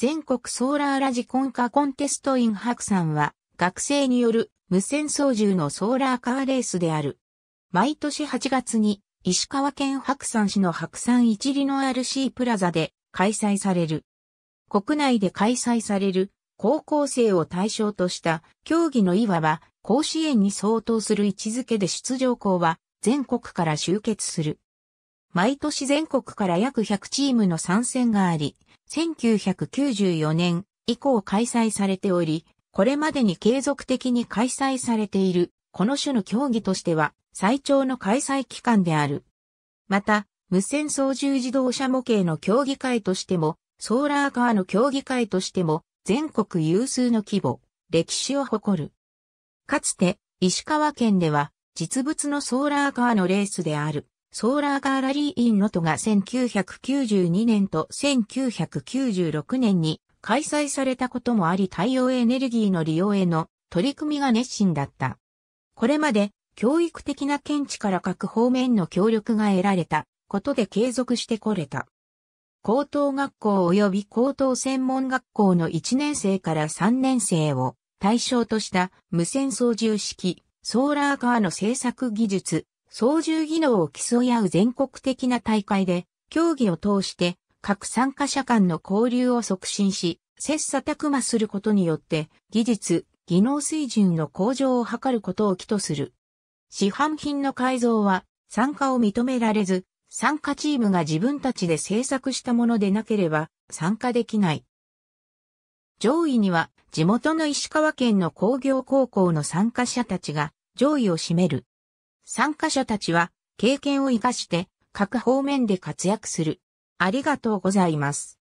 全国ソーラーラジコンカコンテストイン白山は、学生による無線操縦のソーラーカーレースである。毎年8月に、石川県白山市の白山一里の RC プラザで開催される。国内で開催される高校生を対象とした競技のいわば甲子園に相当する位置づけで出場校は全国から集結する。毎年全国から約100チームの参戦があり、1994年以降開催されており、これまでに継続的に開催されている、この種の競技としては最長の開催期間である。また、無線操縦自動車模型の競技会としても、ソーラーカーの競技会としても、全国有数の規模、歴史を誇る。かつて、石川県では、実物のソーラーカーのレースである、ソーラーガーラリーインノトが1992年と1996年に開催されたこともあり太陽エネルギーの利用への取り組みが熱心だった。これまで教育的な見地から各方面の協力が得られたことで継続してこれた。高等学校及び高等専門学校の1年生から3年生を対象とした無線操縦式ソーラーカーの製作技術操縦技能を競い合う全国的な大会で、競技を通して各参加者間の交流を促進し、切磋琢磨することによって、技術、技能水準の向上を図ることを起とする。市販品の改造は、参加を認められず、参加チームが自分たちで制作したものでなければ参加できない。上位には地元の石川県の工業高校の参加者たちが上位を占める。参加者たちは経験を活かして各方面で活躍する。ありがとうございます。